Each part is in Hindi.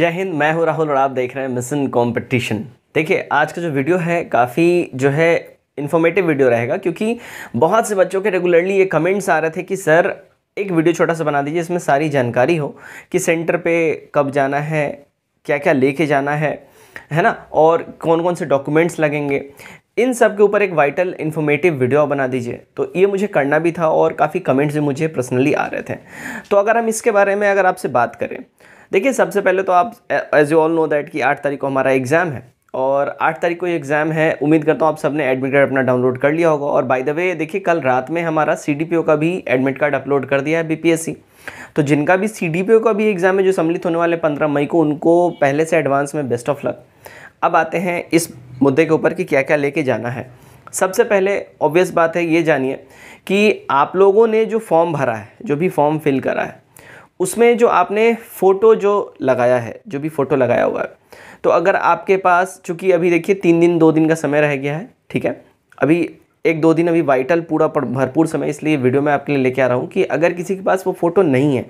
जय हिंद मैं हूँ राहुल और आप देख रहे हैं मिशन कंपटीशन देखिए आज का जो वीडियो है काफ़ी जो है इन्फॉर्मेटिव वीडियो रहेगा क्योंकि बहुत से बच्चों के रेगुलरली ये कमेंट्स आ रहे थे कि सर एक वीडियो छोटा सा बना दीजिए इसमें सारी जानकारी हो कि सेंटर पे कब जाना है क्या क्या लेके जाना है है ना और कौन कौन से डॉक्यूमेंट्स लगेंगे इन सब के ऊपर एक वाइटल इन्फॉर्मेटिव वीडियो बना दीजिए तो ये मुझे करना भी था और काफ़ी कमेंट्स भी मुझे पर्सनली आ रहे थे तो अगर हम इसके बारे में अगर आपसे बात करें देखिए सबसे पहले तो आप as you all know that कि आठ तारीख को हमारा एग्ज़ाम है और आठ तारीख को ये एग्ज़ाम है उम्मीद करता हूँ आप सबने एडमिट कार्ड अपना डाउनलोड कर लिया होगा और बाय द वे देखिए कल रात में हमारा सी का भी एडमिट कार्ड अपलोड कर दिया है बी तो जिनका भी सी का भी एग्ज़ाम है जो सम्मिलित होने वाले पंद्रह मई को उनको पहले से एडवांस में बेस्ट ऑफ लक अब आते हैं इस मुद्दे के ऊपर कि क्या क्या लेके जाना है सबसे पहले ऑब्वियस बात है ये जानिए कि आप लोगों ने जो फॉर्म भरा है जो भी फॉर्म फिल करा है उसमें जो आपने फ़ोटो जो लगाया है जो भी फ़ोटो लगाया हुआ है तो अगर आपके पास चूँकि अभी देखिए तीन दिन दो दिन का समय रह गया है ठीक है अभी एक दो दिन अभी वाइटल पूरा भरपूर समय इसलिए वीडियो में आपके लिए लेके आ रहा हूँ कि अगर किसी के पास वो फ़ोटो नहीं है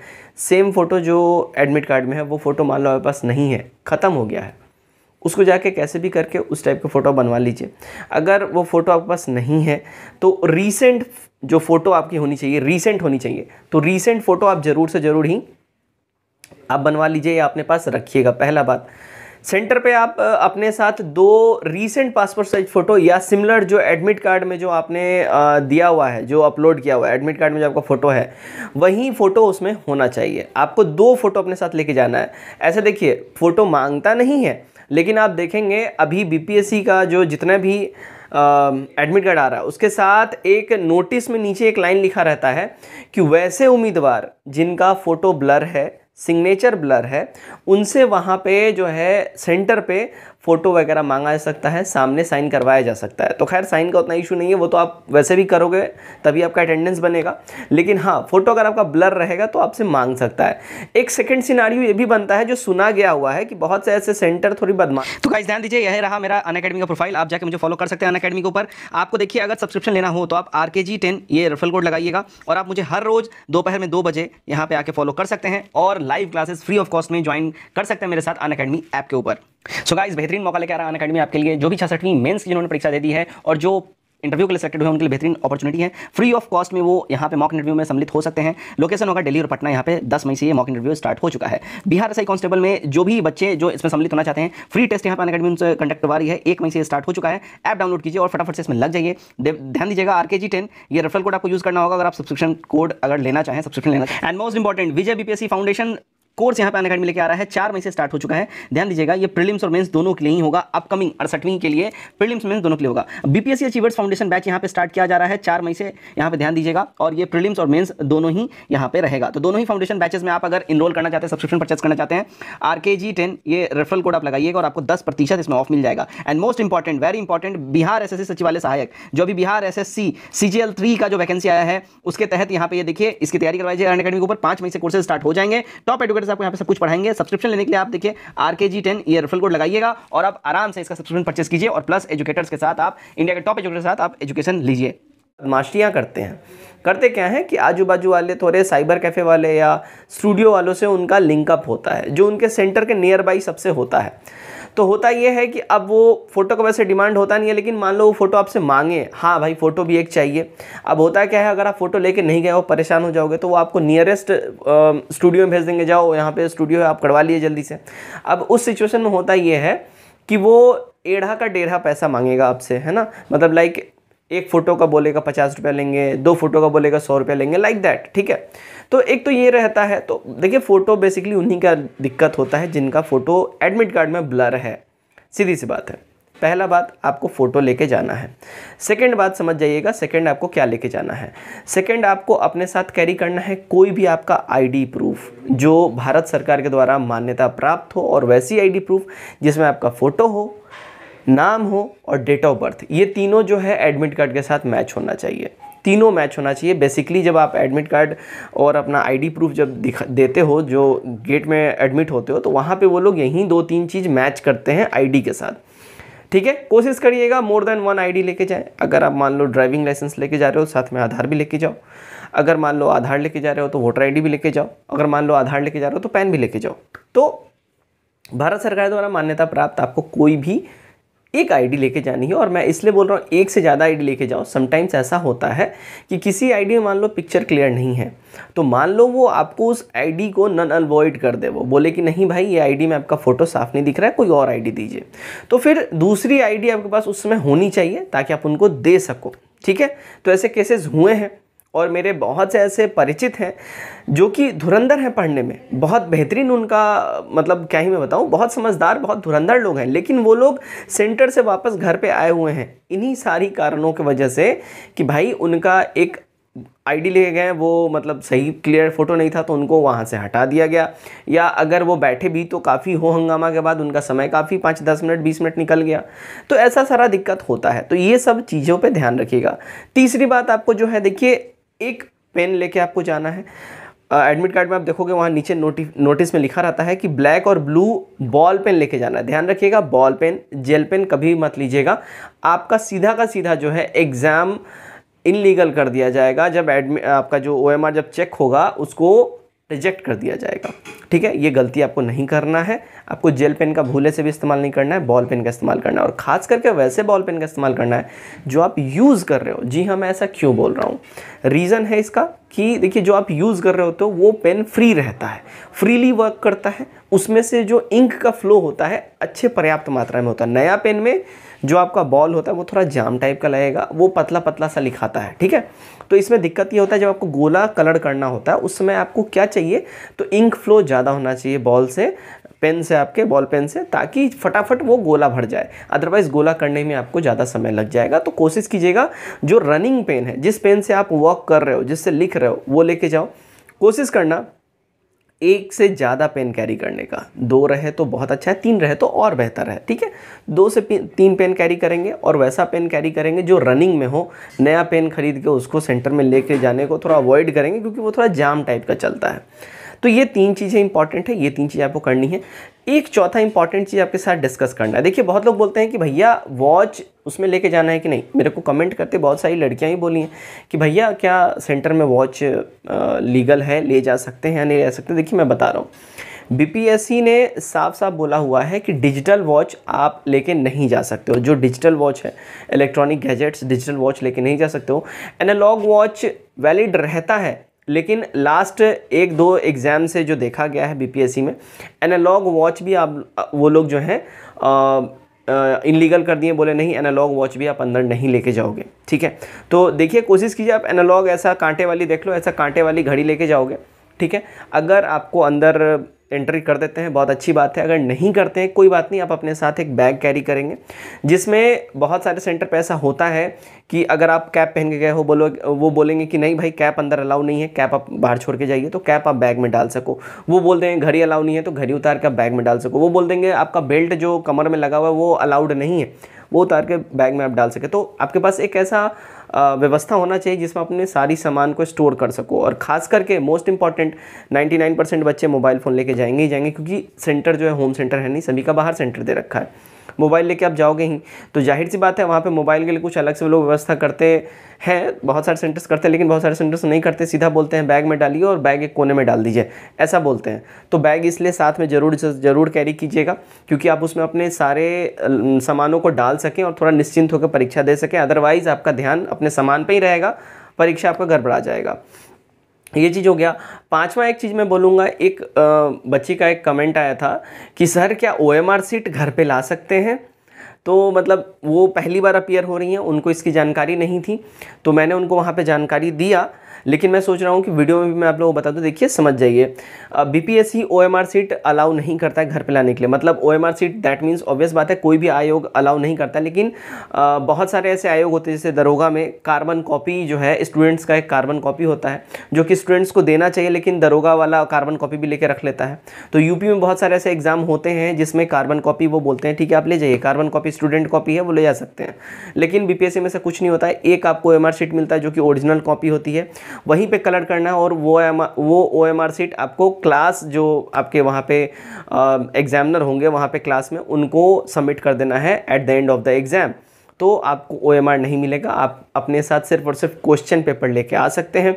सेम फ़ोटो जो एडमिट कार्ड में है वो फ़ोटो मान लो आपके पास नहीं है ख़त्म हो गया है उसको जाके कैसे भी करके उस टाइप का फ़ोटो बनवा लीजिए अगर वो फ़ोटो आपके पास नहीं है तो रीसेंट जो फ़ोटो आपकी होनी चाहिए रीसेंट होनी चाहिए तो रीसेंट फ़ोटो आप ज़रूर से ज़रूर ही आप बनवा लीजिए या अपने पास रखिएगा पहला बात सेंटर पे आप अपने साथ दो रीसेंट पासपोर्ट साइज फ़ोटो या सिमिलर जो एडमिट कार्ड में जो आपने दिया हुआ है जो अपलोड किया हुआ है एडमिट कार्ड में जो आपका फ़ोटो है वही फ़ोटो उसमें होना चाहिए आपको दो फ़ोटो अपने साथ लेके जाना है ऐसे देखिए फ़ोटो मांगता नहीं है लेकिन आप देखेंगे अभी बी का जो जितना भी एडमिट कार्ड आ रहा है उसके साथ एक नोटिस में नीचे एक लाइन लिखा रहता है कि वैसे उम्मीदवार जिनका फ़ोटो ब्लर है सिग्नेचर ब्लर है उनसे वहाँ पे जो है सेंटर पे फ़ोटो वगैरह मांगा जा सकता है सामने साइन करवाया जा सकता है तो खैर साइन का उतना इशू नहीं है वो तो आप वैसे भी करोगे तभी आपका अटेंडेंस बनेगा लेकिन हाँ फ़ोटो अगर आपका ब्लर रहेगा तो आपसे मांग सकता है एक सेकेंड सिनारियो ये भी बनता है जो सुना गया हुआ है कि बहुत से ऐसे सेंटर थोड़ी बदमाश तो गाइस ध्यान दीजिए यह रहा मेरा अन का प्रोफाइल आप जाकर मुझे फॉलो कर सकते हैं अन के ऊपर आपको देखिए अगर सब्सक्रिप्शन लेना हो तो आप आर के जी टेन ये रेफरल कोड लगाइएगा और आप मुझे हर रोज़ दोपहर में दो बजे यहाँ पे आके फॉलो कर सकते हैं और live classes free of cost में ज्वाइन कर सकते हैं मेरे साथ अन ऐप के ऊपर सो गाइस बेहतरीन मौका लेकर आ रहा है अकेडमी आपके लिए जो भी छासठवीं मेंस की जिन्होंने परीक्षा दे दी है और जो इंटरव्यू के लिए सेलेक्टेड हुए उनके लिए बेहतरीन अपॉर्चुनिटी है फ्री ऑफ कॉस्ट में वो यहाँ पे मॉक इंटरव्यू में सम्मिलित हो सकते हैं लोकेशन होगा दिल्ली और पटना यहाँ पे 10 मई से ये मॉक इंटरव्यू स्टार्ट हो चुका है बिहार एसआई कांस्टेबल में जो भी बच्चे जो इसमें सम्मिलित होना चाहते हैं फ्री टेस्ट यहाँ पर अकेडमी उनसे कंडक्ट करवा रही है एक मई से स्टार्ट हो चुका है ऐप डाउनलोड कीजिए और फटाफट से इसमें लग जाइए ध्यान दीजिएगा आर के जी टेन ये रेफरल कोड आपको यूज करना होगा अगर आप सब्सक्रिप्शन कोड अगर लेना चाहें सब्सक्रिप्शन लेना and most important Vijay BPSC foundation course यहाँ पे अन अकेडमी लेके आ रहा है चार मई से स्टार्ट हो चुका है ध्यान दीजिएगा ये प्रीलिम्स और मेंस दोनों के लिए ही होगा अपकमिंग अड़सठवीं के लिए प्रीलिम्स मेंस दोनों के लिए होगा बीपीएससी अचीवर्स फाउंडेशन बैच यहाँ पे स्टार्ट किया जा रहा है चार मई से यहाँ पे ध्यान दीजिएगा और ये प्रीलिम्स और मेन्स दोनों ही यहाँ पे रहेगा तो दोनों ही फाउंडेशन बैचेस में आप अगर इनरोल करना चाहते हैं सब्सक्रिप्शन परचेस करना चाहते हैं आर के टेन ये रेफरल कोड आप लगाइएगा और आपको दस प्रतिशत इसमें ऑफ मिल जाएगा and most important very important Bihar S सचिवालय सहायक जो अभी बिहार एस एस सी का जो वैकेंसी आया है उसके तहत यहाँ पे देखिए इसकी तैयारी करवाई जाए अन अकेडमी के ऊपर पांच मई से कोर्सेज स्टार्ट हो जाएंगे टॉप एडुकेट करके आपको यहाँ पे सब कुछ पढ़ाएंगे सब्सक्रिप्शन लेने के लिए आप देखिए आर के जी टेन ये रेफल कोड लगाइएगा और आप आराम से इसका सब्सक्रिप्शन परचेस कीजिए और प्लस एजुकेटर्स के साथ आप इंडिया के टॉप एजुकेटर के साथ आप एजुकेशन लीजिए बदमाशियाँ करते हैं करते क्या हैं कि आजू बाजू वाले थोड़े साइबर कैफ़े वाले या स्टूडियो वालों से उनका लिंकअप होता है जो उनके सेंटर के नियर बाई सबसे होता है तो होता यह है कि अब वो फ़ोटो का वैसे डिमांड होता नहीं है लेकिन मान लो वो फ़ोटो आपसे मांगे हाँ भाई फ़ोटो भी एक चाहिए अब होता क्या है अगर आप फ़ोटो लेके नहीं गए हो परेशान हो जाओगे तो वो आपको नियरेस्ट स्टूडियो में भेज देंगे जाओ यहाँ पर स्टूडियो है आप करवा लिए जल्दी से अब उस सिचुएशन में होता ये है कि वो एढ़ा का डेढ़ा पैसा मांगेगा आपसे है ना मतलब लाइक एक फ़ोटो का बोलेगा पचास रुपया लेंगे दो फ़ोटो का बोलेगा सौ रुपया लेंगे लाइक दैट ठीक है तो एक तो ये रहता है तो देखिए फ़ोटो बेसिकली उन्हीं का दिक्कत होता है जिनका फ़ोटो एडमिट कार्ड में ब्लर है सीधी सी बात है पहला बात आपको फ़ोटो लेके जाना है सेकंड बात समझ जाइएगा सेकंड आपको क्या लेके जाना है सेकंड आपको अपने साथ कैरी करना है कोई भी आपका आईडी प्रूफ जो भारत सरकार के द्वारा मान्यता प्राप्त हो और वैसी आईडी प्रूफ जिसमें आपका फ़ोटो हो नाम हो और डेट ऑफ बर्थ ये तीनों जो है एडमिट कार्ड के साथ मैच होना चाहिए तीनों मैच होना चाहिए बेसिकली जब आप एडमिट कार्ड और अपना आईडी प्रूफ जब दिखा देते हो जो गेट में एडमिट होते हो तो वहाँ पे वो लोग यहीं दो तीन चीज़ मैच करते हैं आईडी के साथ ठीक है कोशिश करिएगा मोर देन वन आईडी लेके जाएं अगर आप मान लो ड्राइविंग लाइसेंस लेके जा रहे हो साथ में आधार भी लेके जाओ अगर मान लो आधार लेके जा रहे हो तो वोटर आई भी लेके जाओ अगर मान लो आधार लेके जा रहे हो तो पैन भी लेके जाओ तो भारत सरकार द्वारा मान्यता प्राप्त आपको कोई भी एक आईडी लेके जानी है और मैं इसलिए बोल रहा हूँ एक से ज़्यादा आईडी लेके जाओ समटाइम्स ऐसा होता है कि किसी आईडी में मान लो पिक्चर क्लियर नहीं है तो मान लो वो आपको उस आईडी को नन अवॉइड कर दे वो बोले कि नहीं भाई ये आईडी में आपका फ़ोटो साफ नहीं दिख रहा है कोई और आईडी दीजिए तो फिर दूसरी आईडी आपके पास उस समय होनी चाहिए ताकि आप उनको दे सको ठीक है तो ऐसे केसेस हुए हैं और मेरे बहुत से ऐसे परिचित हैं जो कि धुरंधर हैं पढ़ने में बहुत बेहतरीन उनका मतलब क्या ही मैं बताऊं बहुत समझदार बहुत धुरंधर लोग हैं लेकिन वो लोग सेंटर से वापस घर पे आए हुए हैं इन्हीं सारी कारणों की वजह से कि भाई उनका एक आईडी लिए गए वो मतलब सही क्लियर फोटो नहीं था तो उनको वहाँ से हटा दिया गया या अगर वो बैठे भी तो काफ़ी हो हंगामा के बाद उनका समय काफ़ी पाँच दस मिनट बीस मिनट निकल गया तो ऐसा सारा दिक्कत होता है तो ये सब चीज़ों पे ध्यान रखिएगा तीसरी बात आपको जो है देखिए एक पेन लेके आपको जाना है एडमिट कार्ड में आप देखोगे वहाँ नीचे नोटि नोटिस में लिखा रहता है कि ब्लैक और ब्लू बॉल पेन लेके जाना है ध्यान रखिएगा बॉल पेन जेल पेन कभी मत लीजिएगा आपका सीधा का सीधा जो है एग्ज़ाम इनलीगल कर दिया जाएगा जब एडमिट आपका जो ओ जब चेक होगा उसको रिजेक्ट कर दिया जाएगा ठीक है ये गलती आपको नहीं करना है आपको जेल पेन का भूले से भी इस्तेमाल नहीं करना है बॉल पेन का इस्तेमाल करना है और ख़ास करके वैसे बॉल पेन का इस्तेमाल करना है जो आप यूज़ कर रहे हो जी हाँ मैं ऐसा क्यों बोल रहा हूँ रीज़न है इसका कि देखिए जो आप यूज़ कर रहे हो तो वो पेन फ्री रहता है फ्रीली वर्क करता है उसमें से जो इंक का फ्लो होता है अच्छे पर्याप्त मात्रा में होता है नया पेन में जो आपका बॉल होता है वो थोड़ा जाम टाइप का लगेगा वो पतला पतला सा लिखाता है ठीक है तो इसमें दिक्कत ये होता है जब आपको गोला कलर करना होता है उस समय आपको क्या चाहिए तो इंक फ्लो ज़्यादा होना चाहिए बॉल से पेन से आपके बॉल पेन से ताकि फटाफट वो गोला भर जाए अदरवाइज़ गोला करने में आपको ज़्यादा समय लग जाएगा तो कोशिश कीजिएगा जो रनिंग पेन है जिस पेन से आप वॉक कर रहे हो जिससे लिख रहे हो वो लेके जाओ कोशिश करना एक से ज़्यादा पेन कैरी करने का दो रहे तो बहुत अच्छा है तीन रहे तो और बेहतर है ठीक है दो से तीन पेन कैरी करेंगे और वैसा पेन कैरी करेंगे जो रनिंग में हो नया पेन खरीद के उसको सेंटर में लेके जाने को थोड़ा अवॉइड करेंगे क्योंकि वो थोड़ा जाम टाइप का चलता है तो ये तीन चीज़ें इंपॉर्टेंट है ये तीन चीज़ें आपको करनी है एक चौथा इंपॉर्टेंट चीज़ आपके साथ डिस्कस करना है देखिए बहुत लोग बोलते हैं कि भैया वॉच उसमें लेके जाना है कि नहीं मेरे को कमेंट करते बहुत सारी लड़कियां ही बोली हैं कि भैया क्या सेंटर में वॉच लीगल है ले जा सकते हैं या नहीं ले सकते देखिए मैं बता रहा हूँ बी ने साफ साफ बोला हुआ है कि डिजिटल वॉच आप लेके नहीं जा सकते हो जो डिजिटल वॉच है इलेक्ट्रॉनिक गैजेट्स डिजिटल वॉच लेके नहीं जा सकते हो एनालॉग वॉच वैलिड रहता है लेकिन लास्ट एक दो एग्ज़ाम से जो देखा गया है बीपीएससी में एनालॉग वॉच भी आप वो लोग जो हैं इनलीगल कर दिए बोले नहीं एनालॉग वॉच भी आप अंदर नहीं लेके जाओगे ठीक है तो देखिए कोशिश कीजिए आप एनालॉग ऐसा कांटे वाली देख लो ऐसा कांटे वाली घड़ी लेके जाओगे ठीक है अगर आपको अंदर एंट्री कर देते हैं बहुत अच्छी बात है अगर नहीं करते हैं कोई बात नहीं आप अपने साथ एक बैग कैरी करेंगे जिसमें बहुत सारे सेंटर पर ऐसा होता है कि अगर आप कैप पहन के गए हो बोलो वो बोलेंगे कि नहीं भाई कैप अंदर अलाउ नहीं है कैप आप बाहर छोड़ के जाइए तो कैप आप बैग में डाल सको वो बोल देंगे घड़ी अलाउ नहीं है तो घड़ी उतार के आप बैग में डाल सको वो बोल देंगे आपका बेल्ट जो कमर में लगा हुआ है वो अलाउड नहीं है वो उतार के बैग में आप डाल सके तो आपके पास एक ऐसा व्यवस्था होना चाहिए जिसमें अपने सारी सामान को स्टोर कर सको और ख़ास करके मोस्ट इंपॉर्टेंट 99 परसेंट बच्चे मोबाइल फ़ोन लेके जाएंगे ही जाएंगे क्योंकि सेंटर जो है होम सेंटर है नहीं सभी का बाहर सेंटर दे रखा है मोबाइल लेके आप जाओगे ही तो जाहिर सी बात है वहाँ पर मोबाइल के लिए कुछ अलग से लोग व्यवस्था करते हैं बहुत सारे सेंटर्स करते हैं लेकिन बहुत सारे सेंटर्स नहीं करते सीधा बोलते हैं बैग में डालिए और बैग एक कोने में डाल दीजिए ऐसा बोलते हैं तो बैग इसलिए साथ में ज़रूर ज़रूर कैरी कीजिएगा क्योंकि आप उसमें अपने सारे सामानों को डाल सकें और थोड़ा निश्चिंत होकर परीक्षा दे सकें अदरवाइज़ आपका ध्यान अपने सामान पर ही रहेगा परीक्षा आपका गड़बड़ा जाएगा ये चीज़ हो गया पांचवा एक चीज़ मैं बोलूँगा एक बच्ची का एक कमेंट आया था कि सर क्या ओ सीट घर पे ला सकते हैं तो मतलब वो पहली बार अपीयर हो रही हैं उनको इसकी जानकारी नहीं थी तो मैंने उनको वहाँ पे जानकारी दिया लेकिन मैं सोच रहा हूँ कि वीडियो में भी मैं आप लोगों को बता दूँ देखिए समझ जाइए B P S C O M R sheet allow नहीं करता है घर पर लाने के लिए मतलब O M R sheet that means obvious बात है कोई भी आयोग अलाउ नहीं करता लेकिन आ, बहुत सारे ऐसे आयोग होते हैं जैसे दरोगा में कार्बन कॉपी जो है स्टूडेंट्स का एक कार्बन कॉपी होता है जो कि स्टूडेंट्स को देना चाहिए लेकिन दरोगा वाला कार्बन कॉपी भी लेकर रख लेता है तो यूपी में बहुत सारे ऐसे एग्ज़ाम होते हैं जिसमें कार्बन कॉपी वो बोलते हैं ठीक है आप ले जाइए कार्बन कॉपी स्टूडेंट कॉपी है वो ले जा सकते हैं लेकिन बीपीएससी में से कुछ नहीं होता है एक आपको एम सीट मिलता है जो कि ओरिजिनल कॉपी होती है वहीं पे कलर करना है और वो एम वो ओ एम आर सीट आपको क्लास जो आपके वहाँ पे एग्जामिनर होंगे वहाँ पे क्लास में उनको सबमिट कर देना है at the end of the exam तो आपको ओ एम आर नहीं मिलेगा आप अपने साथ सिर्फ और सिर्फ क्वेश्चन पेपर लेके आ सकते हैं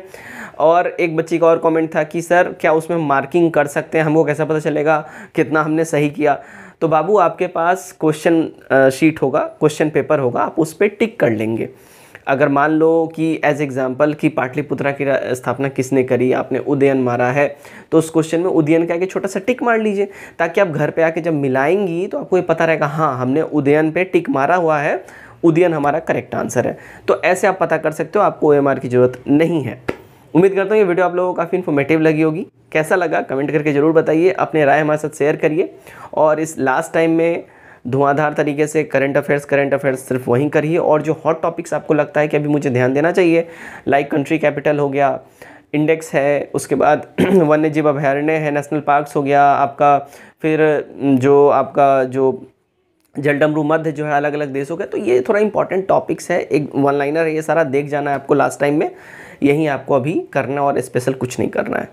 और एक बच्ची का और कमेंट था कि सर क्या उसमें मार्किंग कर सकते हैं हमको कैसा पता चलेगा कितना हमने सही किया तो बाबू आपके पास क्वेश्चन शीट होगा क्वेश्चन पेपर होगा आप उस पर टिक कर लेंगे अगर मान लो कि एज एग्जाम्पल कि पाटलिपुत्रा की स्थापना किसने करी आपने उदयन मारा है तो उस क्वेश्चन में उदयन का एक छोटा सा टिक मार लीजिए ताकि आप घर पे आके जब मिलाएंगी तो आपको ये पता रहेगा हाँ हमने उदयन पे टिक मारा हुआ है उदयन हमारा करेक्ट आंसर है तो ऐसे आप पता कर सकते हो आपको ओ की ज़रूरत नहीं है उम्मीद करता हूँ ये वीडियो आप लोगों को काफ़ी इन्फॉर्मेटिव लगी होगी कैसा लगा कमेंट करके ज़रूर बताइए अपने राय हमारे साथ शेयर करिए और इस लास्ट टाइम में धुआंधार तरीके से करंट अफेयर्स करंट अफेयर्स सिर्फ वहीं करिए और जो हॉट टॉपिक्स आपको लगता है कि अभी मुझे ध्यान देना चाहिए लाइक कंट्री कैपिटल हो गया इंडेक्स है उसके बाद वन्य जीव अभ्यारण्य है नेशनल पार्क्स हो गया आपका फिर जो आपका जो जलडमरू मध्य जो है अलग अलग देशों के तो ये थोड़ा इंपॉर्टेंट टॉपिक्स है एक वन लाइनर है ये सारा देख जाना है आपको लास्ट टाइम में यही आपको अभी करना है और स्पेशल कुछ नहीं करना है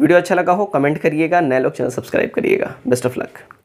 वीडियो अच्छा लगा हो कमेंट करिएगा नए लोग चैनल सब्सक्राइब करिएगा बेस्ट ऑफ लक